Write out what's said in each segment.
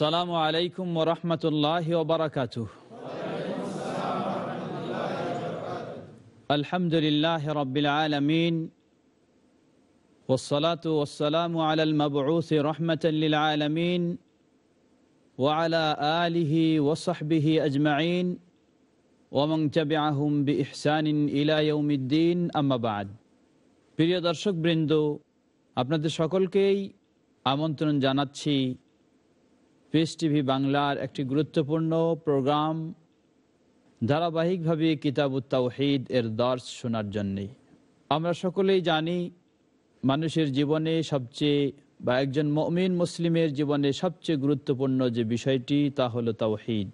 আসসালামু আলাইকুম ওরহমতুল্লাহ ওবরাকাত আলহামদুলিল্লাহ রবিল আলমিন والصلاة والسلام على المبعوث رحمة للعالمين وعلى آله وصحبه أجمعين ওমং চাবিআহম বি ইহসানিন ইলায়ুমিদ্দিন আম্মাবাদ প্রিয় দর্শকবৃন্দ আপনাদের সকলকেই আমন্ত্রণ জানাচ্ছি পিস টিভি বাংলার একটি গুরুত্বপূর্ণ প্রোগ্রাম ধারাবাহিকভাবে কিতাবুত্তাউহিদ এর দর্শ শোনার জন্যে আমরা সকলেই জানি মানুষের জীবনে সবচেয়ে বা একজন মমিন মুসলিমের জীবনে সবচেয়ে গুরুত্বপূর্ণ যে বিষয়টি তা হলো তাওহিদ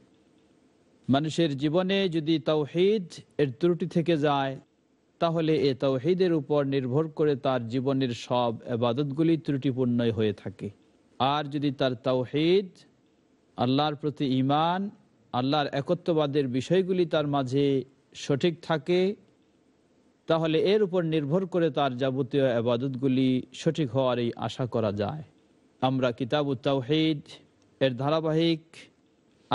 মানুষের জীবনে যদি তাওহিদ এর ত্রুটি থেকে যায় তাহলে এ তাওহিদের উপর নির্ভর করে তার জীবনের সব আবাদতগুলি ত্রুটিপূর্ণই হয়ে থাকে আর যদি তার তাওহিদ আল্লাহর প্রতি ইমান আল্লাহর একত্ববাদের বিষয়গুলি তার মাঝে সঠিক থাকে তাহলে এর উপর নির্ভর করে তার যাবতীয় আবাদতগুলি সঠিক হওয়ারই আশা করা যায় আমরা কিতাব তাওহিদ এর ধারাবাহিক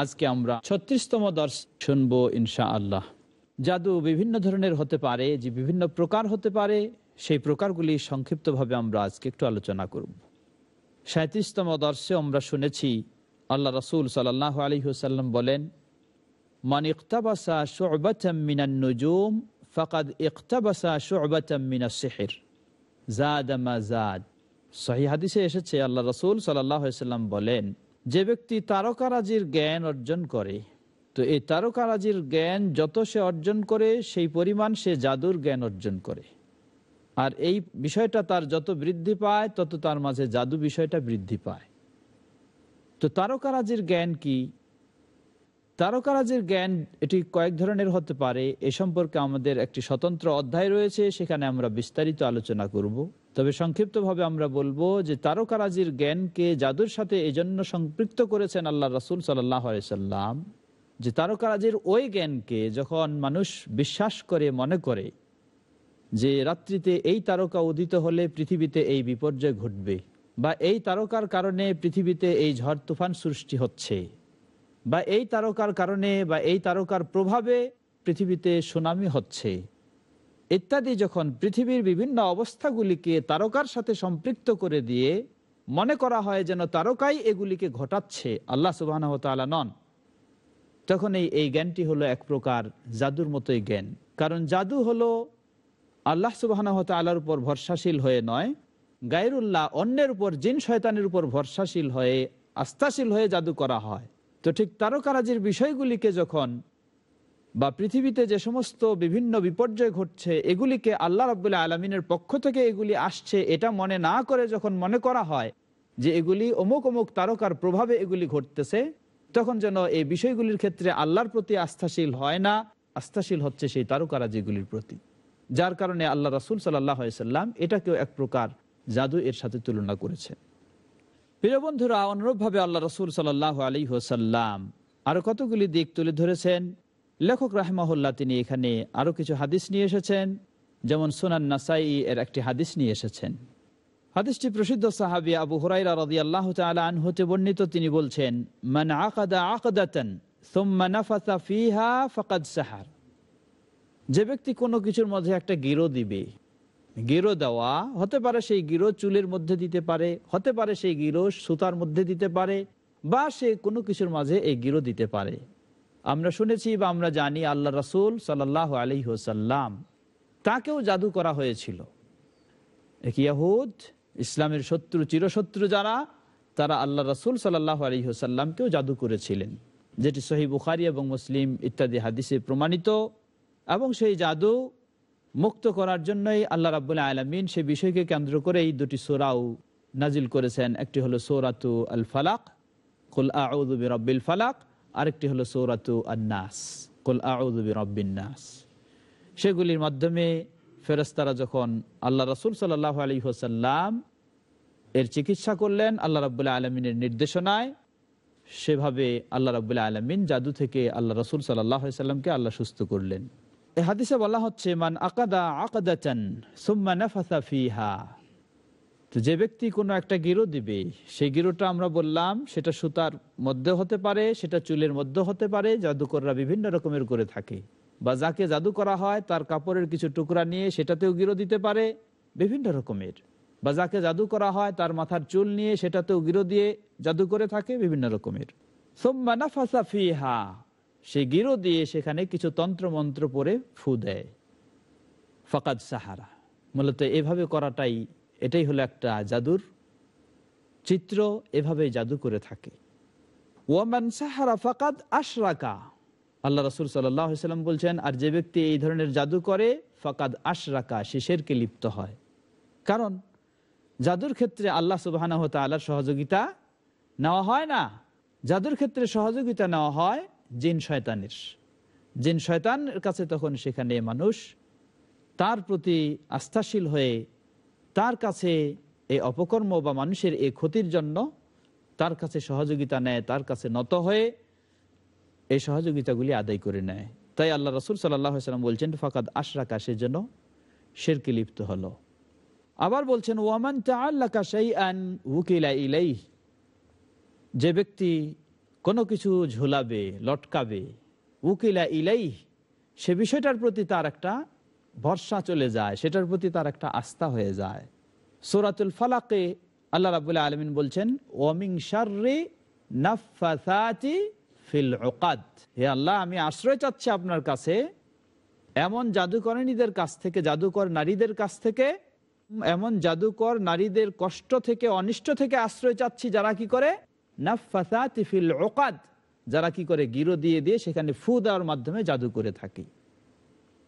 আজকে আমরা ছত্রিশতম দর্শ শুনবো ইনশা আল্লাহ জাদু বিভিন্ন ধরনের হতে পারে যে বিভিন্ন প্রকার হতে পারে সেই প্রকারগুলি সংক্ষিপ্তভাবে আমরা আজকে একটু আলোচনা করবো সাঁত্রিশতম দর্শে আমরা শুনেছি আল্লাহ রসুল সাল্লাহ আলী হুসাল্লাম বলেন মান ইকতাবাসা শোবাতাম মিনান নজুম ফকাদ ইকতাবাসা শোবাতাম মিনা শেহের জাদামা জাদ সহি হাদিসে এসেছে আল্লাহ রসুল সাল্লাম বলেন যে ব্যক্তি তারকারাজির জ্ঞান অর্জন করে তো এই তারকারাজির জ্ঞান যত সে অর্জন করে সেই পরিমাণ সে জাদুর জ্ঞান অর্জন করে আর এই বিষয়টা তার যত বৃদ্ধি পায় তত তার মাঝে জাদু বিষয়টা বৃদ্ধি পায় তো তারকারাজির জ্ঞান কি তারকারাজির জ্ঞান এটি কয়েক ধরনের হতে পারে এ সম্পর্কে আমাদের একটি স্বতন্ত্র অধ্যায় রয়েছে সেখানে আমরা বিস্তারিত আলোচনা করব তবে সংক্ষিপ্তভাবে আমরা বলবো যে তারকারাজির জ্ঞানকে জাদুর সাথে এজন্য সম্পৃক্ত করেছেন আল্লাহ রাসুল সাল্লাহ সাল্লাম যে তারকারাজির ওই জ্ঞানকে যখন মানুষ বিশ্বাস করে মনে করে যে রাত্রিতে এই তারকা উদিত হলে পৃথিবীতে এই বিপর্যয় ঘটবে বা এই তারকার কারণে পৃথিবীতে এই ঝড় তুফান সৃষ্টি হচ্ছে বা এই তারকার কারণে বা এই তারকার প্রভাবে পৃথিবীতে সুনামি হচ্ছে ইত্যাদি যখন পৃথিবীর বিভিন্ন অবস্থাগুলিকে তারকার সাথে সম্পৃক্ত করে দিয়ে মনে করা হয় যেন তারকাই এগুলিকে ঘটাচ্ছে আল্লাহ সুবাহ তালা নন তখন এই এই জ্ঞানটি হলো এক প্রকার জাদুর মতোই জ্ঞান কারণ জাদু হলো আল্লাহ সুবাহ আল্লাহর উপর ভরসাশীল হয়ে নয় গায়রুল্লাহ অন্যের উপর জিন শয়তানের উপর ভরসাশীল হয়ে আস্থাশীল হয়ে জাদু করা হয় তো ঠিক তারকারাজির বিষয়গুলিকে যখন বা পৃথিবীতে যে সমস্ত বিভিন্ন বিপর্যয় ঘটছে এগুলিকে আল্লাহ রবুল্লাহ আলমিনের পক্ষ থেকে এগুলি আসছে এটা মনে না করে যখন মনে করা হয় যে এগুলি অমুক অমুক তারকার প্রভাবে এগুলি ঘটতেছে তখন যেন এই বিষয়গুলির ক্ষেত্রে আল্লাহর প্রতি আস্থাশীল হয় না আস্থাশীল হচ্ছে সেই তারকারাজিগুলির প্রতি যার কারণে আল্লাহ রাসুল সাল্লাম এটাকেও এক প্রকার জাদু এর সাথে তুলনা করেছেন প্রিয় বন্ধুরা অনুরূপভাবে আল্লাহ রসুল সাল্লাহ আলী হোসাল্লাম আরো কতগুলি দিক তুলে ধরেছেন লেখক রাহমাহুল্লাহ তিনি এখানে আরও কিছু হাদিস নিয়ে এসেছেন যেমন সোনান নাসাই এর একটি হাদিস নিয়ে এসেছেন হাদিসটি প্রসিদ্ধ সাহাবি আবু হুরাইরা রদি আল্লাহ আন হতে বর্ণিত তিনি বলছেন মান আকাদা আকাদাতন সোম্মা নাফাসা ফিহা ফকাদ সাহার যে ব্যক্তি কোনো কিছুর মধ্যে একটা গিরো দিবে গিরো দেওয়া হতে পারে সেই গিরো চুলের মধ্যে দিতে পারে হতে পারে সেই গিরো সুতার মধ্যে দিতে পারে বা সে কোনো কিছুর মাঝে এই গিরো দিতে পারে আমরা শুনেছি বা আমরা জানি আল্লাহ রাসুল সাল্লাহ আলী হোসাল্লাম তাকেও জাদু করা হয়েছিল একিয়াহুদ ইসলামের শত্রু চিরশত্রু যারা তারা আল্লাহ রাসুল সাল্লাহ আলী হোসাল্লামকেও জাদু করেছিলেন যেটি সহি বুখারি এবং মুসলিম ইত্যাদি হাদিসে প্রমাণিত এবং সেই জাদু মুক্ত করার জন্যই আল্লাহ রাবুল্লাহ আলমিন সে বিষয়কে কেন্দ্র করে এই দুটি সোরাও নাজিল করেছেন একটি হলো সৌরাতু আল ফালাক কুল আউদুবি রব্বিল ফালাক আরেকটি হলো সৌরাতু আন্নাস কুল আউদুবি রব্বিনাস সেগুলির মাধ্যমে ফেরস্তারা যখন আল্লাহ রসুল সাল আলী হোসাল্লাম এর চিকিৎসা করলেন আল্লাহ রাবুল্লাহ আলমিনের নির্দেশনায় সেভাবে আল্লাহ রাবুল্লাহ আলমিন জাদু থেকে আল্লাহ রসুল সাল্লাহ সাল্লামকে আল্লাহ সুস্থ করলেন এ হাদিসে বলা হচ্ছে মান আকাদা আকাদাচান সুম্মা নাফাসা ফিহা তো যে ব্যক্তি কোনো একটা গিরো দিবে সেই গিরোটা আমরা বললাম সেটা সুতার মধ্যে হতে পারে সেটা চুলের মধ্যে হতে পারে জাদুকররা বিভিন্ন রকমের করে থাকে বা যাকে জাদু করা হয় তার কাপড়ের কিছু টুকরা নিয়ে সেটাতেও গিরো দিতে পারে বিভিন্ন রকমের বা যাকে জাদু করা হয় তার মাথার চুল নিয়ে সেটাতেও গিরো দিয়ে জাদু করে থাকে বিভিন্ন রকমের সোম্মা নাফাসা ফিহা সেই গিরো দিয়ে সেখানে কিছু তন্ত্রমন্ত্র পরে ফু দেয় ফকাত সাহারা মূলত এভাবে করাটাই এটাই হলো একটা জাদুর চিত্র এভাবে জাদু করে থাকে ওয়ামান সাহারা ফাকাদ আশরাকা আল্লাহ রসুল সাল্লাম বলছেন আর যে ব্যক্তি এই ধরনের জাদু করে ফাকাদ আশরাকা সে লিপ্ত হয় কারণ জাদুর ক্ষেত্রে আল্লাহ সুবাহ আল্লাহর সহযোগিতা নেওয়া হয় না জাদুর ক্ষেত্রে সহযোগিতা নেওয়া হয় জিন শয়তানের জিন শয়তানের কাছে তখন সেখানে মানুষ তার প্রতি আস্থাশীল হয়ে তার কাছে এই অপকর্ম বা মানুষের এই ক্ষতির জন্য তার কাছে সহযোগিতা নেয় তার কাছে নত হয়ে এই সহযোগিতাগুলি আদায় করে নেয় তাই আল্লাহ রসুল সাল্লাহ সাল্লাম বলছেন ফাকাদ আশরা কাশের জন্য সেরকি লিপ্ত হলো আবার বলছেন ওয়ামান কাশাই যে ব্যক্তি কোনো কিছু ঝোলাবে লটকাবে উকিলা ইলাই সে বিষয়টার প্রতি তার একটা ভরসা চলে যায় সেটার প্রতি তার একটা আস্থা হয়ে যায় সোরাতুল ফালাকে আল্লাহ রাবুল্লাহ আলমিন বলছেন ওমিং শার্রে নাফাতি ফিল ওকাদ হে আল্লাহ আমি আশ্রয় চাচ্ছি আপনার কাছে এমন জাদুকরণীদের কাছ থেকে জাদুকর নারীদের কাছ থেকে এমন জাদুকর নারীদের কষ্ট থেকে অনিষ্ট থেকে আশ্রয় চাচ্ছি যারা কি করে নাফাতিফিল ওকাদ যারা কি করে গিরো দিয়ে দিয়ে সেখানে ফু দেওয়ার মাধ্যমে জাদু করে থাকে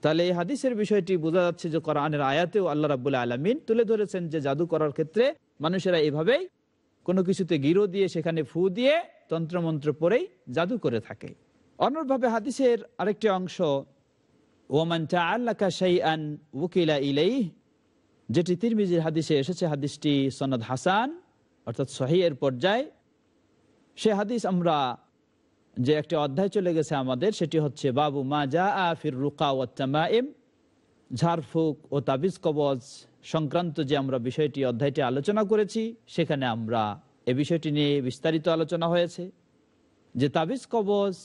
তাহলে এই হাদিসের বিষয়টি বোঝা যাচ্ছে যে কোরআনের আয়াতেও আল্লাহ রাবুল আলমিন তুলে ধরেছেন যে জাদু করার ক্ষেত্রে মানুষেরা এভাবেই কোনো কিছুতে গিরো দিয়ে সেখানে ফু দিয়ে তন্ত্রমন্ত্র পরেই জাদু করে থাকে অন্যভাবে হাদিসের আরেকটি অংশ ওমান চা আল্লাকা আন উকিলা ইলাই যেটি তিরমিজির হাদিসে এসেছে হাদিসটি সনদ হাসান অর্থাৎ সহি এর পর্যায়ে সে হাদিস আমরা যে একটি অধ্যায় চলে গেছে আমাদের সেটি হচ্ছে বাবু মা যা আফির রুকা ওয়াত্তামাইম ঝাড়ফুঁক ও তাবিজ কবজ সংক্রান্ত যে আমরা বিষয়টি অধ্যায়টি আলোচনা করেছি সেখানে আমরা এ বিষয়টি নিয়ে বিস্তারিত আলোচনা হয়েছে যে তাবিজ কবজ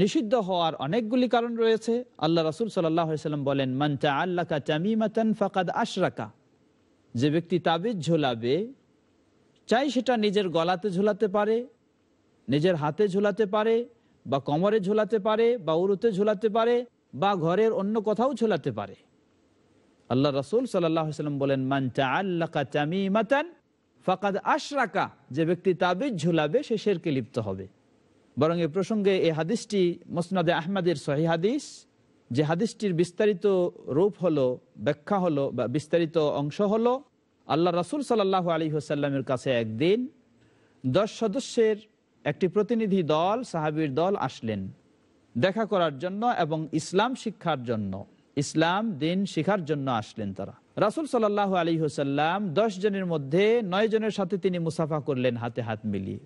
নিষিদ্ধ হওয়ার অনেকগুলি কারণ রয়েছে আল্লাহ রাসুল সাল্লাম বলেন মানটা আল্লাকা চামিমাতান ফাকাদ আশরাকা যে ব্যক্তি তাবিজ ঝোলাবে চাই সেটা নিজের গলাতে ঝোলাতে পারে নিজের হাতে ঝুলাতে পারে বা কমরে ঝুলাতে পারে বা উরুতে ঝুলাতে পারে বা ঘরের অন্য কোথাও ঝুলাতে পারে আল্লাহ রসুল সাল্লাম বলেন মানচা আল্লাকা চামি মাতান ফাকাদ আশরাকা যে ব্যক্তি তাবিজ ঝুলাবে সে শেরকে লিপ্ত হবে বরং এ প্রসঙ্গে এই হাদিসটি মোসনাদে আহমদের সহি হাদিস যে হাদিসটির বিস্তারিত রূপ হলো ব্যাখ্যা হলো বা বিস্তারিত অংশ হলো আল্লাহ রসুল সাল্লাহ আলী হোসাল্লামের কাছে একদিন দশ সদস্যের একটি প্রতিনিধি দল সাহাবির দল আসলেন দেখা করার জন্য এবং ইসলাম শিক্ষার জন্য ইসলাম দিন শিখার জন্য আসলেন তারা রাসুল সাল্লাহ আলী হুসাল্লাম দশ জনের মধ্যে নয় জনের সাথে তিনি মুসাফা করলেন হাতে হাত মিলিয়ে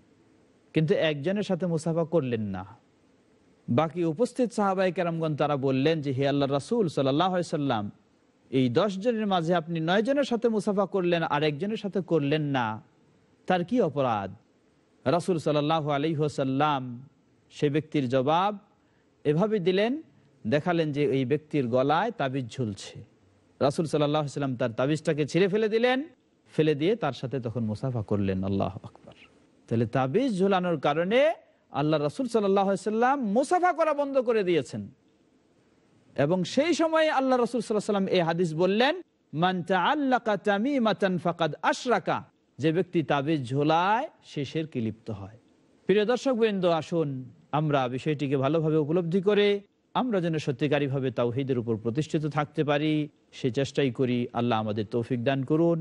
কিন্তু একজনের সাথে মুসাফা করলেন না বাকি উপস্থিত সাহাবাই কেরামগণ তারা বললেন যে হে আল্লাহ রাসুল সাল্লাহাম এই দশ জনের মাঝে আপনি নয় জনের সাথে মুসাফা করলেন আর একজনের সাথে করলেন না তার কি অপরাধ রসুল সাল্লাহ আলিহসাল্লাম সে ব্যক্তির জবাব এভাবে দিলেন দেখালেন যে এই ব্যক্তির গলায় তাবিজ ঝুলছে রাসুল সাল্লাম তার তাবিজটাকে ছিঁড়ে ফেলে দিলেন ফেলে দিয়ে তার সাথে তখন মুসাফা করলেন আল্লাহ আকবর তাহলে তাবিজ ঝুলানোর কারণে আল্লাহ রাসুল সাল্লাম মুসাফা করা বন্ধ করে দিয়েছেন এবং সেই সময় আল্লাহ রসুল সাল্লাহ সাল্লাম এই হাদিস বললেন মান্তা আল্লাহ আশরাকা যে ব্যক্তি তাবিজ ঝোলায় সে কি লিপ্ত হয় প্রিয় দর্শক বৃন্দ আসুন আমরা বিষয়টিকে ভালোভাবে উপলব্ধি করে আমরা যেন সত্যিকারী ভাবে তাওহিদের উপর প্রতিষ্ঠিত থাকতে পারি সে চেষ্টাই করি আল্লাহ আমাদের তৌফিক দান করুন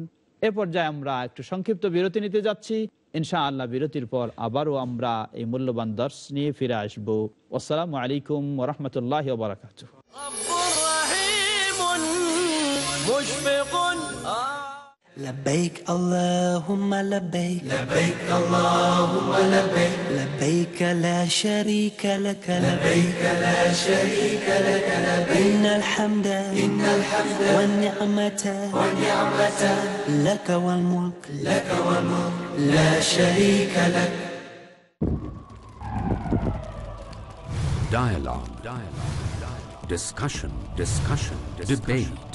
এ পর্যায়ে আমরা একটু সংক্ষিপ্ত বিরতি নিতে যাচ্ছি ইনশা আল্লাহ বিরতির পর আবারও আমরা এই মূল্যবান দর্শ নিয়ে ফিরে আসব আসসালামু আলাইকুম রহমতুল্লাহ বারাকাত لبيك اللهم لبيك لبيك اللهم لبيك لبيك لا شريك لك لبيك لا شريك لك لبيك إن الحمد إن الحمد والنعمة والنعمة لك والملك لك والملك لا شريك لك Dialogue. Dialogue. Dialogue. Discussion. Discussion. Discussion. Debate.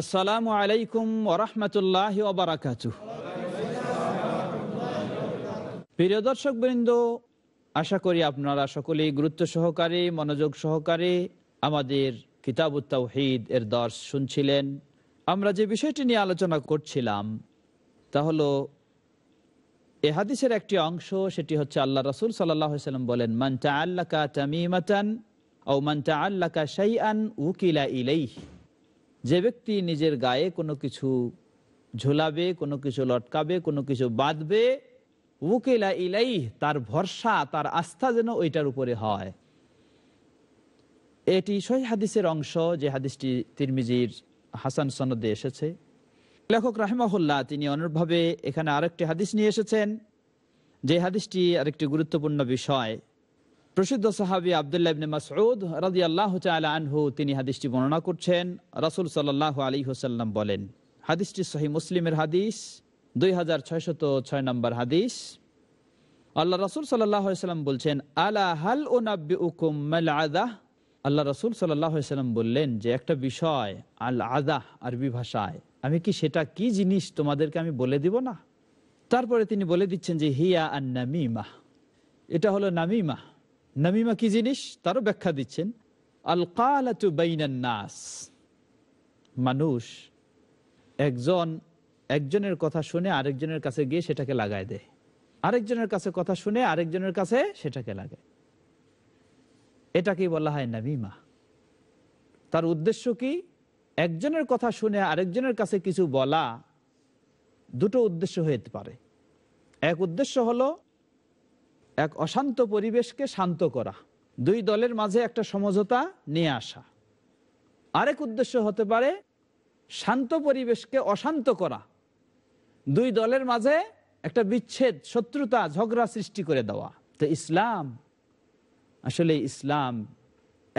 আসসালামু আলাইকুম ওরহমতুল্লাহ ওবরাকাতু প্রিয় দর্শক বৃন্দ আশা করি আপনারা সকলেই গুরুত্ব সহকারে মনোযোগ সহকারে আমাদের কিতাবুত্তাহিদ এর দর্শ শুনছিলেন আমরা যে বিষয়টি নিয়ে আলোচনা করছিলাম তা হল এ হাদিসের একটি অংশ সেটি হচ্ছে আল্লাহ রসুল সাল্লাম বলেন মানটা আল্লাকা তামিমাতান ও মানটা আল্লাকা সাইয়ান উকিলা ইলাইহ যে ব্যক্তি নিজের গায়ে কোনো কিছু ঝোলাবে কোনো কিছু লটকাবে কোনো কিছু বাঁধবে উকেলা ইলাই তার ভরসা তার আস্থা যেন ওইটার উপরে হয় এটি সহি হাদিসের অংশ যে হাদিসটি তিরমিজির হাসান সনদে এসেছে লেখক রাহেমাহুল্লাহ তিনি অনুরভাবে এখানে আরেকটি হাদিস নিয়ে এসেছেন যে হাদিসটি আরেকটি গুরুত্বপূর্ণ বিষয় প্রসিদ্ধ সাহাবি আবদুল্লাহ মাসুদ রাজি আল্লাহ আনহু তিনি হাদিসটি বর্ণনা করছেন রাসুল সাল্লাহ আলী হোসাল্লাম বলেন হাদিসটি সহি মুসলিমের হাদিস দুই হাজার ছয়শত ছয় নম্বর হাদিস আল্লাহ রসুল সাল্লাম বলছেন আলা হাল ও আল্লাহ রসুল সাল্লাম বললেন যে একটা বিষয় আল আদাহ আরবি ভাষায় আমি কি সেটা কি জিনিস তোমাদেরকে আমি বলে দিব না তারপরে তিনি বলে দিচ্ছেন যে হিয়া আর নামিমা এটা হলো নামিমা নামিমা কি জিনিস তারও ব্যাখ্যা দিচ্ছেন আল কালাতু নাস মানুষ একজন একজনের কথা শুনে আরেকজনের কাছে গিয়ে সেটাকে লাগায় দেয় আরেকজনের কাছে কথা শুনে আরেকজনের কাছে সেটাকে লাগে এটাকেই বলা হয় নামিমা তার উদ্দেশ্য কি একজনের কথা শুনে আরেকজনের কাছে কিছু বলা দুটো উদ্দেশ্য হইতে পারে এক উদ্দেশ্য হলো এক অশান্ত পরিবেশকে শান্ত করা দুই দলের মাঝে একটা সমঝোতা নিয়ে আসা আরেক উদ্দেশ্য হতে পারে শান্ত পরিবেশকে অশান্ত করা দুই দলের মাঝে একটা বিচ্ছেদ শত্রুতা ঝগড়া সৃষ্টি করে দেওয়া তো ইসলাম আসলে ইসলাম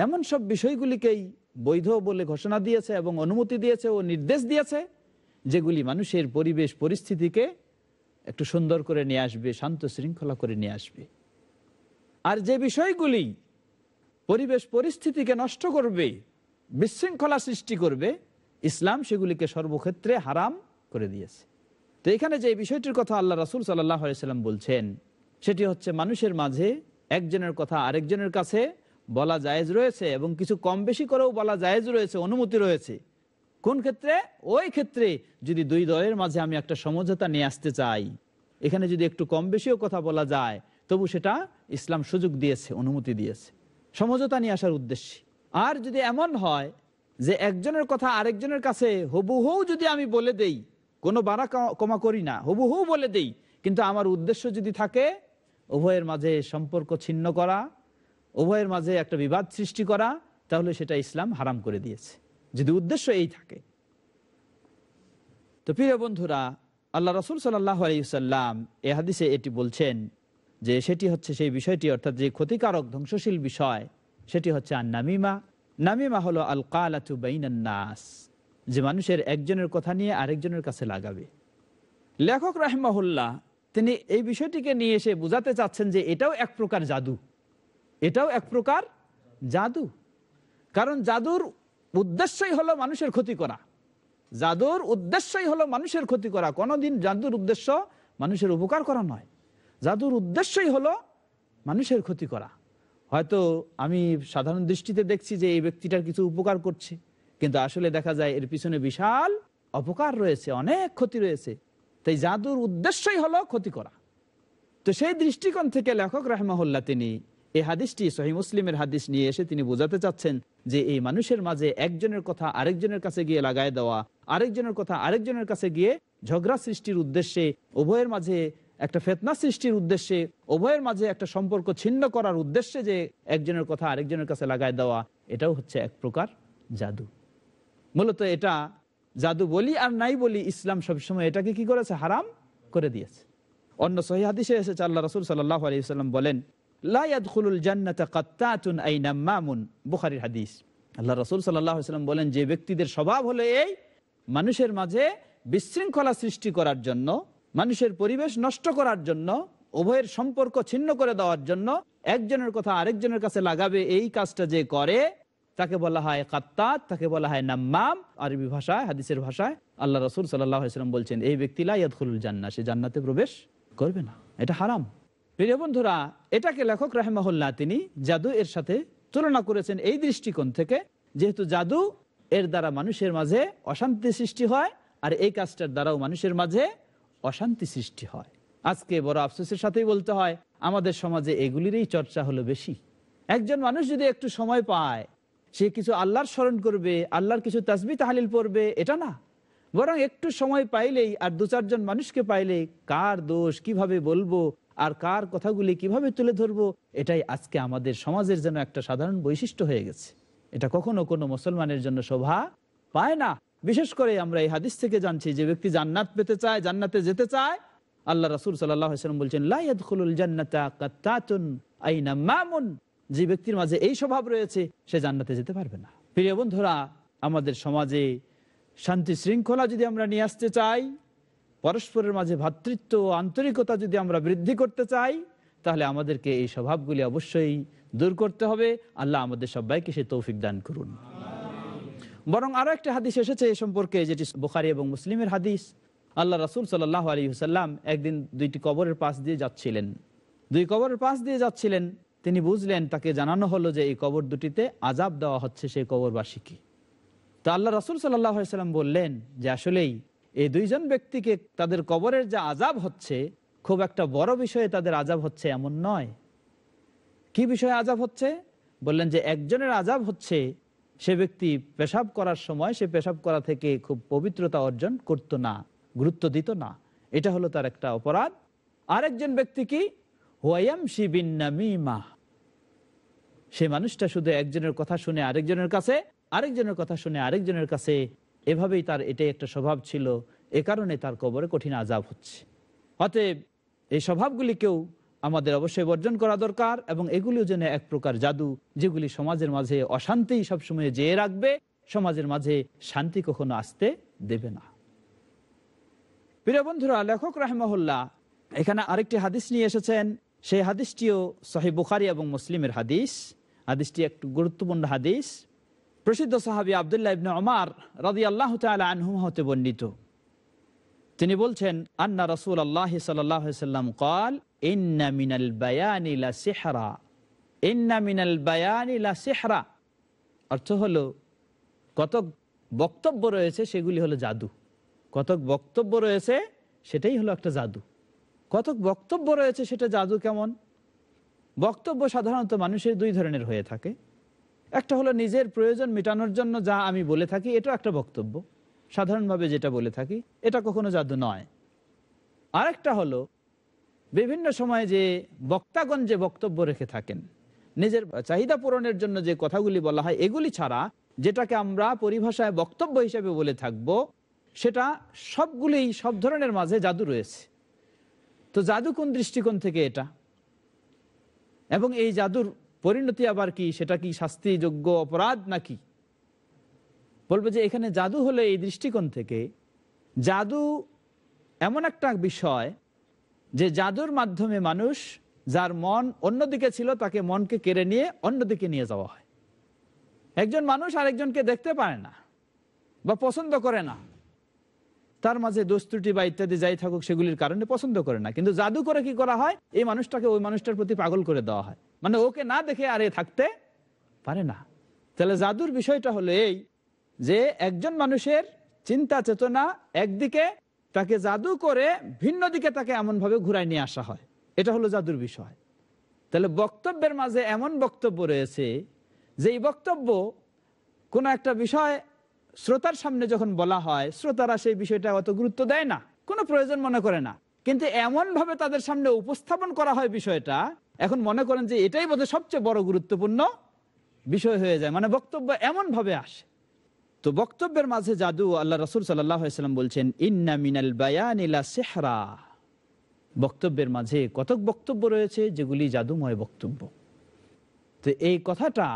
এমন সব বিষয়গুলিকেই বৈধ বলে ঘোষণা দিয়েছে এবং অনুমতি দিয়েছে ও নির্দেশ দিয়েছে যেগুলি মানুষের পরিবেশ পরিস্থিতিকে একটু সুন্দর করে নিয়ে আসবে শান্ত শৃঙ্খলা করে নিয়ে আসবে আর যে বিষয়গুলি পরিবেশ পরিস্থিতিকে নষ্ট করবে বিশৃঙ্খলা সৃষ্টি করবে ইসলাম সেগুলিকে সর্বক্ষেত্রে হারাম করে দিয়েছে তো এখানে যে বিষয়টির কথা আল্লাহ রাসুল সাল্লাম বলছেন সেটি হচ্ছে মানুষের মাঝে একজনের কথা আরেকজনের কাছে বলা জায়েজ রয়েছে এবং কিছু কম বেশি করেও বলা জায়েজ রয়েছে অনুমতি রয়েছে কোন ক্ষেত্রে ওই ক্ষেত্রে যদি দুই দলের মাঝে আমি একটা সমঝোতা নিয়ে আসতে চাই এখানে যদি একটু কম বেশিও কথা বলা যায় তবু সেটা ইসলাম সুযোগ দিয়েছে অনুমতি দিয়েছে সমঝোতা নিয়ে আসার উদ্দেশ্যে আর যদি এমন হয় যে একজনের কথা আরেকজনের কাছে হবুহু যদি আমি বলে দেই কোনো বাড়া কমা করি না হবুহু বলে দেই কিন্তু আমার উদ্দেশ্য যদি থাকে উভয়ের মাঝে সম্পর্ক ছিন্ন করা উভয়ের মাঝে একটা বিবাদ সৃষ্টি করা তাহলে সেটা ইসলাম হারাম করে দিয়েছে যদি উদ্দেশ্য এই থাকে তো প্রিয় বন্ধুরা আল্লাহ রসুল সাল্লাহ আলিয়াল্লাম এ হাদিসে এটি বলছেন যে সেটি হচ্ছে সেই বিষয়টি অর্থাৎ যে ক্ষতিকারক ধ্বংসশীল বিষয় সেটি হচ্ছে আর নামিমা নামিমা হলো আল কালাতু নাস যে মানুষের একজনের কথা নিয়ে আরেকজনের কাছে লাগাবে লেখক রাহেমহল্লা তিনি এই বিষয়টিকে নিয়ে এসে বোঝাতে চাচ্ছেন যে এটাও এক প্রকার জাদু এটাও এক প্রকার জাদু কারণ জাদুর উদ্দেশ্যই হলো মানুষের ক্ষতি করা জাদুর উদ্দেশ্যই হলো মানুষের ক্ষতি করা কোনোদিন জাদুর উদ্দেশ্য মানুষের উপকার করা নয় জাদুর উদ্দেশ্যই হলো মানুষের ক্ষতি করা হয়তো আমি সাধারণ দৃষ্টিতে দেখছি যে এই ব্যক্তিটার কিছু উপকার করছে কিন্তু আসলে দেখা যায় এর পিছনে বিশাল অপকার রয়েছে অনেক ক্ষতি রয়েছে তাই জাদুর উদ্দেশ্যই হলো ক্ষতি করা তো সেই দৃষ্টিকোণ থেকে লেখক রাহমাহুল্লাহ তিনি এই হাদিসটি সহি মুসলিমের হাদিস নিয়ে এসে তিনি বোঝাতে চাচ্ছেন যে এই মানুষের মাঝে একজনের কথা আরেকজনের কাছে গিয়ে লাগায় দেওয়া আরেকজনের কথা আরেকজনের কাছে গিয়ে ঝগড়া সৃষ্টির উদ্দেশ্যে উভয়ের মাঝে একটা ফেতনা সৃষ্টির উদ্দেশ্যে উভয়ের মাঝে একটা সম্পর্ক ছিন্ন করার উদ্দেশ্যে যে একজনের কথা আরেকজনের কাছে লাগায় দেওয়া এটাও হচ্ছে এক প্রকার জাদু মূলত এটা জাদু বলি আর নাই বলি ইসলাম সবসময় এটাকে কি করেছে হারাম করে দিয়েছে অন্য সহিদিসে এসেছে আল্লাহ রসুল সাল্লাহ আলিয়া বলেন হাদিস বলেন যে ব্যক্তিদের স্বভাব হলো এই মানুষের মাঝে বিশৃঙ্খলা সৃষ্টি করার জন্য মানুষের পরিবেশ নষ্ট করার জন্য উভয়ের সম্পর্ক ছিন্ন করে দেওয়ার জন্য একজনের কথা আরেকজনের কাছে লাগাবে এই কাজটা যে করে তাকে বলা হয় কাত্তাত তাকে বলা হয় নাম্মাম আরবি ভাষায় হাদিসের ভাষায় আল্লাহ রসুল সাল্লাহ বলছেন এই ব্যক্তি ইয়াদুল জান্না সে জান্নাতে প্রবেশ করবে না এটা হারাম প্রিয় বন্ধুরা এটাকে লেখক রাহেমহল্লা তিনি জাদু এর সাথে তুলনা করেছেন এই দৃষ্টিকোণ থেকে যেহেতু জাদু এর দ্বারা মানুষের মাঝে অশান্তি সৃষ্টি হয় আর এই কাজটার দ্বারাও মানুষের মাঝে অশান্তি সৃষ্টি হয় আজকে বড় আফসোসের সাথেই বলতে হয় আমাদের সমাজে এগুলিরই চর্চা হলো বেশি একজন মানুষ যদি একটু সময় পায় সে কিছু আল্লাহর স্মরণ করবে আল্লাহর কিছু তাজবি তাহালিল পড়বে এটা না বরং একটু সময় পাইলেই আর দু চারজন মানুষকে পাইলেই কার দোষ কিভাবে বলবো আর কার কথাগুলি কিভাবে তুলে ধরবো এটাই আজকে আমাদের সমাজের যেন একটা সাধারণ বৈশিষ্ট্য হয়ে গেছে এটা কখনো কোনো মুসলমানের জন্য শোভা পায় না বিশেষ করে আমরা এই হাদিস থেকে জানছি যে ব্যক্তি জান্নাত পেতে চায় জান্নাতে যেতে চায় আল্লাহ রাসুল সাল্লাম বলছেন মামুন যে ব্যক্তির মাঝে এই স্বভাব রয়েছে সে জান্নাতে যেতে পারবে না প্রিয় বন্ধুরা আমাদের সমাজে শান্তি শৃঙ্খলা যদি আমরা নিয়ে আসতে চাই পরস্পরের মাঝে ভ্রাতৃত্ব ও আন্তরিকতা যদি আমরা বৃদ্ধি করতে চাই তাহলে আমাদেরকে এই স্বভাবগুলি অবশ্যই দূর করতে হবে আল্লাহ আমাদের সবাইকে সে তৌফিক দান করুন বরং আরো একটা হাদিস এসেছে এ সম্পর্কে যেটি বোখারি এবং মুসলিমের হাদিস আল্লাহ রাসুল সাল্লাহ আলী সাল্লাম একদিন দুইটি কবরের পাশ দিয়ে যাচ্ছিলেন দুই কবরের পাশ দিয়ে যাচ্ছিলেন তিনি বুঝলেন তাকে জানানো হলো যে এই কবর দুটিতে আজাব দেওয়া হচ্ছে সেই কবরবাসীকে তা আল্লাহ রাসুল সাল্লাহ সাল্লাম বললেন যে আসলেই এই দুইজন ব্যক্তিকে তাদের কবরের যে আজাব হচ্ছে খুব একটা বড় বিষয়ে তাদের আজাব হচ্ছে এমন নয় কি বিষয়ে আজাব হচ্ছে বললেন যে একজনের আজাব হচ্ছে সে ব্যক্তি পেশাব করার সময় সে পেশাব করা থেকে খুব পবিত্রতা অর্জন করত না গুরুত্ব দিত না এটা হলো তার একটা অপরাধ আরেকজন ব্যক্তি কি হোয়াম শিবিনামিমা সে মানুষটা শুধু একজনের কথা শুনে আরেকজনের কাছে আরেকজনের কথা শুনে আরেকজনের কাছে এভাবেই তার এটাই একটা স্বভাব ছিল এ কারণে তার কবরে কঠিন আজাব হচ্ছে অতএব এই স্বভাবগুলিকেও আমাদের অবশ্যই বর্জন করা দরকার এবং এগুলিও যেন এক প্রকার জাদু যেগুলি সমাজের মাঝে অশান্তি সবসময় যেয়ে রাখবে সমাজের মাঝে শান্তি কখনো আসতে দেবে না প্রিয় বন্ধুরা লেখক রাহেমহল্লা এখানে আরেকটি হাদিস নিয়ে এসেছেন সেই হাদিসটিও সহি বুখারি এবং মুসলিমের হাদিস হাদিসটি একটু গুরুত্বপূর্ণ হাদিস প্রসিদ্ধ সাহাবি আবদুল্লাহ ইবনে অমার রাজি আল্লাহ আনহু হতে বর্ণিত তিনি বলছেন আন্না রসুল আল্লাহ সাল্লাম কল ইন্না মিনাল বায়ানিলা সেহারা ইন্না মিনাল বায়ানিলা সেহারা অর্থ হলো কতক বক্তব্য রয়েছে সেগুলি হলো জাদু কতক বক্তব্য রয়েছে সেটাই হলো একটা জাদু কতক বক্তব্য রয়েছে সেটা জাদু কেমন বক্তব্য সাধারণত মানুষের দুই ধরনের হয়ে থাকে একটা হলো নিজের প্রয়োজন মেটানোর জন্য যা আমি বলে থাকি এটা একটা বক্তব্য সাধারণভাবে যেটা বলে থাকি এটা কখনো জাদু নয় আরেকটা হলো বিভিন্ন সময়ে যে বক্তাগণ যে বক্তব্য রেখে থাকেন নিজের চাহিদা পূরণের জন্য যে কথাগুলি বলা হয় এগুলি ছাড়া যেটাকে আমরা পরিভাষায় বক্তব্য হিসেবে বলে থাকব সেটা সবগুলি সব ধরনের মাঝে জাদু রয়েছে তো জাদু কোন দৃষ্টিকোণ থেকে এটা এবং এই জাদুর পরিণতি আবার কি সেটা কি শাস্তিযোগ্য অপরাধ নাকি বলবে যে এখানে জাদু হলে এই দৃষ্টিকোণ থেকে জাদু এমন একটা বিষয় যে জাদুর মাধ্যমে মানুষ যার মন অন্যদিকে ছিল তাকে মনকে কেড়ে নিয়ে অন্যদিকে নিয়ে যাওয়া হয় একজন মানুষ আরেকজনকে দেখতে পারে না বা পছন্দ করে না তার মাঝে দস্তুটি বা ইত্যাদি যাই থাকুক সেগুলির কারণে পছন্দ করে না কিন্তু জাদু করে কি করা হয় এই মানুষটাকে ওই মানুষটার প্রতি পাগল করে দেওয়া হয় মানে ওকে না দেখে আর এ থাকতে পারে না তাহলে জাদুর বিষয়টা হলো এই যে একজন মানুষের চিন্তা চেতনা একদিকে তাকে জাদু করে ভিন্ন দিকে তাকে এমনভাবে ঘুরায় নিয়ে আসা হয় এটা হলো জাদুর বিষয় তাহলে বক্তব্যের মাঝে এমন বক্তব্য রয়েছে যে এই বক্তব্য কোনো একটা বিষয় শ্রোতার সামনে যখন বলা হয় শ্রোতারা সেই বিষয়টা অত গুরুত্ব দেয় না কোনো প্রয়োজন মনে করে না কিন্তু এমনভাবে তাদের সামনে উপস্থাপন করা হয় বিষয়টা এখন মনে করেন যে এটাই বোধহয় সবচেয়ে বড় গুরুত্বপূর্ণ বিষয় হয়ে যায় মানে বক্তব্য এমনভাবে আসে তো বক্তব্যের মাঝে জাদু আল্লাহ রসুল সাল্লাম বলছেন ইন্না মিনাল বায়ানিলা সেহরা বক্তব্যের মাঝে কতক বক্তব্য রয়েছে যেগুলি জাদুময় বক্তব্য তো এই কথাটা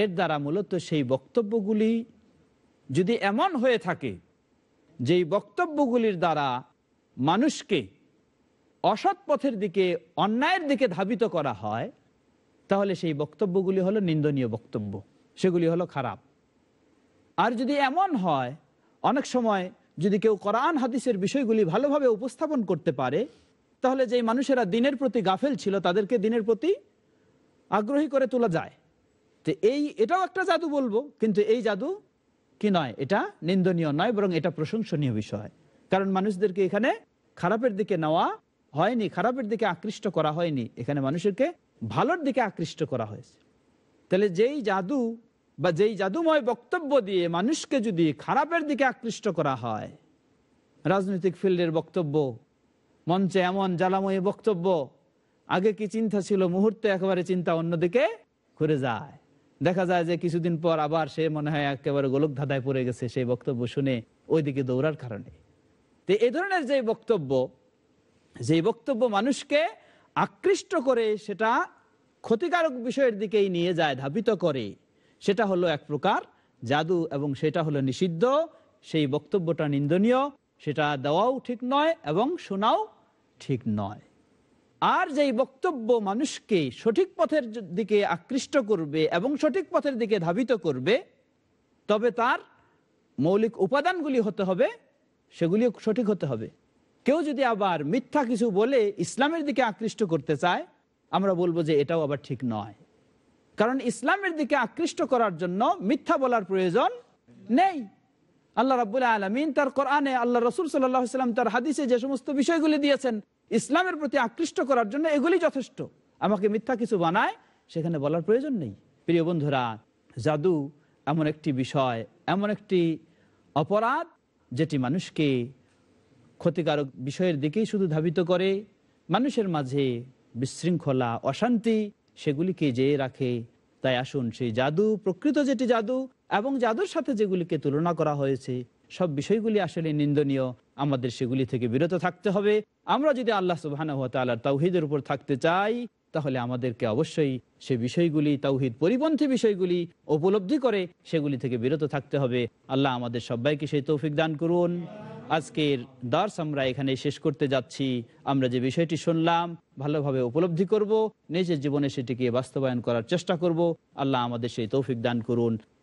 এর দ্বারা মূলত সেই বক্তব্যগুলি যদি এমন হয়ে থাকে যেই বক্তব্যগুলির দ্বারা মানুষকে অসৎ পথের দিকে অন্যায়ের দিকে ধাবিত করা হয় তাহলে সেই বক্তব্যগুলি হলো নিন্দনীয় বক্তব্য সেগুলি হলো খারাপ আর যদি এমন হয় অনেক সময় যদি কেউ কোরআন হাদিসের বিষয়গুলি ভালোভাবে উপস্থাপন করতে পারে তাহলে যেই মানুষেরা দিনের প্রতি গাফেল ছিল তাদেরকে দিনের প্রতি আগ্রহী করে তোলা যায় তো এই এটাও একটা জাদু বলবো কিন্তু এই জাদু কি নয় এটা নিন্দনীয় নয় বরং এটা প্রশংসনীয় বিষয় কারণ মানুষদেরকে এখানে খারাপের দিকে নেওয়া হয়নি খারাপের দিকে আকৃষ্ট করা হয়নি এখানে মানুষকে ভালোর দিকে আকৃষ্ট করা হয়েছে তাহলে যেই জাদু বা যেই জাদুময় বক্তব্য দিয়ে মানুষকে যদি খারাপের দিকে আকৃষ্ট করা হয় রাজনৈতিক ফিল্ডের বক্তব্য মঞ্চে এমন জ্বালাময়ী বক্তব্য আগে কি চিন্তা ছিল মুহূর্তে একেবারে চিন্তা অন্যদিকে ঘুরে যায় দেখা যায় যে কিছুদিন পর আবার সে মনে হয় একেবারে গোলক ধাঁধায় পড়ে গেছে সেই বক্তব্য শুনে ওইদিকে দৌড়ার কারণে তো এই ধরনের যে বক্তব্য যে বক্তব্য মানুষকে আকৃষ্ট করে সেটা ক্ষতিকারক বিষয়ের দিকেই নিয়ে যায় ধাবিত করে সেটা হলো এক প্রকার জাদু এবং সেটা হলো নিষিদ্ধ সেই বক্তব্যটা নিন্দনীয় সেটা দেওয়াও ঠিক নয় এবং শোনাও ঠিক নয় আর যেই বক্তব্য মানুষকে সঠিক পথের দিকে আকৃষ্ট করবে এবং সঠিক পথের দিকে ধাবিত করবে তবে তার মৌলিক উপাদানগুলি হতে হবে সেগুলি সঠিক হতে হবে কেউ যদি আবার মিথ্যা কিছু বলে ইসলামের দিকে আকৃষ্ট করতে চায় আমরা বলবো যে এটাও আবার ঠিক নয় কারণ ইসলামের দিকে আকৃষ্ট করার জন্য মিথ্যা বলার প্রয়োজন নেই আল্লাহ রাবুল্লাহ আলমিন তার কোরআনে আল্লাহ রসুল সাল্লাহ সাল্লাম তার হাদিসে যে সমস্ত বিষয়গুলি দিয়েছেন ইসলামের প্রতি আকৃষ্ট করার জন্য এগুলি যথেষ্ট আমাকে মিথ্যা কিছু বানায় সেখানে বলার প্রয়োজন নেই প্রিয় বন্ধুরা জাদু এমন একটি বিষয় এমন একটি অপরাধ যেটি মানুষকে ক্ষতিকারক বিষয়ের দিকেই শুধু ধাবিত করে মানুষের মাঝে বিশৃঙ্খলা অশান্তি সেগুলিকে যে রাখে তাই আসুন সেই জাদু প্রকৃত যেটি জাদু এবং জাদুর সাথে যেগুলিকে তুলনা করা হয়েছে সব বিষয়গুলি আসলে নিন্দনীয় আমাদের সেগুলি থেকে বিরত থাকতে হবে আমরা যদি আল্লাহ সুবাহানা হাত আল্লাহ তাওহিদের উপর থাকতে চাই তাহলে আমাদেরকে অবশ্যই সে বিষয়গুলি তাওহিদ পরিপন্থী বিষয়গুলি উপলব্ধি করে সেগুলি থেকে বিরত থাকতে হবে আল্লাহ আমাদের সবাইকে সেই তৌফিক দান করুন আজকের দার্স আমরা এখানে শেষ করতে যাচ্ছি আমরা যে বিষয়টি শুনলাম ভালোভাবে উপলব্ধি করব নিজের জীবনে সেটিকে বাস্তবায়ন করার চেষ্টা করব আল্লাহ আমাদের সেই তৌফিক দান করুন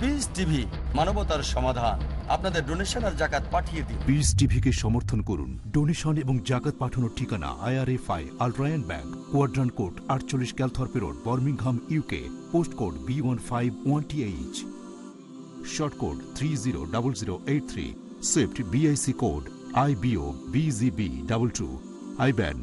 পিস মানবতার সমাধান আপনাদের ডোনেশন আর জাকাত পাঠিয়ে দিন পিস টিভিকে সমর্থন করুন ডোনেশন এবং জাকাত পাঠানোর ঠিকানা IRFI Al Rayan bank quadrant code আটচল্লিশ Calthorpe road Birmingham UK post code B one five one T H short code three zero double zero eight three swift BIC code I B G B double two I band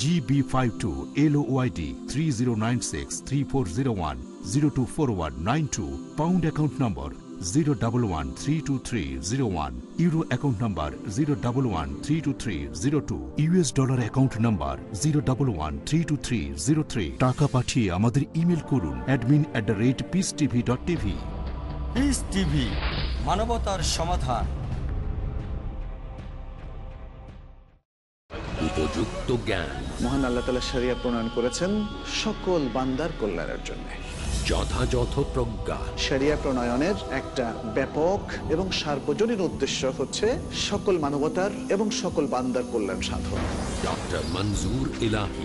GB five two LOID three zero nine six three four zero one zero two four one nine two pound account number zero double one three two three zero one euro account number zero double one three two three zero two US dollar account number zero one three two three zero three টাকা পাঠিয়ে আমাদের email করুন admin at the rate peace TV dot TV মানবতার সমাধান উপযুক্ত জ্ঞান মহান আল্লাহ তালা সারিয়া প্রণয়ন করেছেন সকল বান্দার কল্যাণের জন্য যথাযথ প্রজ্ঞা সেরিয়া প্রণয়নের একটা ব্যাপক এবং সার্বজনীন উদ্দেশ্য হচ্ছে সকল মানবতার এবং সকল বান্দার কল্যাণ সাধন ডক্টর মঞ্জুর ইলাহি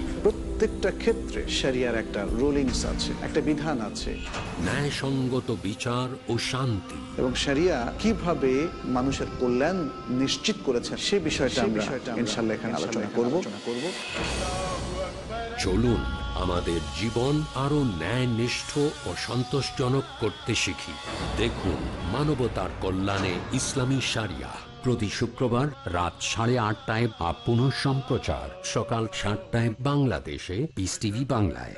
প্রত্যেকটা ক্ষেত্রে সারিয়ার একটা রুলিংস আছে একটা বিধান আছে ন্যায় সঙ্গত বিচার ও শান্তি এবং সারিয়া কিভাবে মানুষের কল্যাণ নিশ্চিত করেছে সে বিষয়টা বিষয়টা ইনশাল্লাহ এখানে আলোচনা করব চলুন আমাদের জীবন আরো ন্যায় নিষ্ঠ ও সন্তোষজনক করতে শিখি দেখুন মানবতার কল্যাণে ইসলামী সারিয়া প্রতি শুক্রবার রাত সাড়ে আটটায় বা পুনঃ সম্প্রচার সকাল সাতটায় বাংলাদেশে বিস টিভি বাংলায়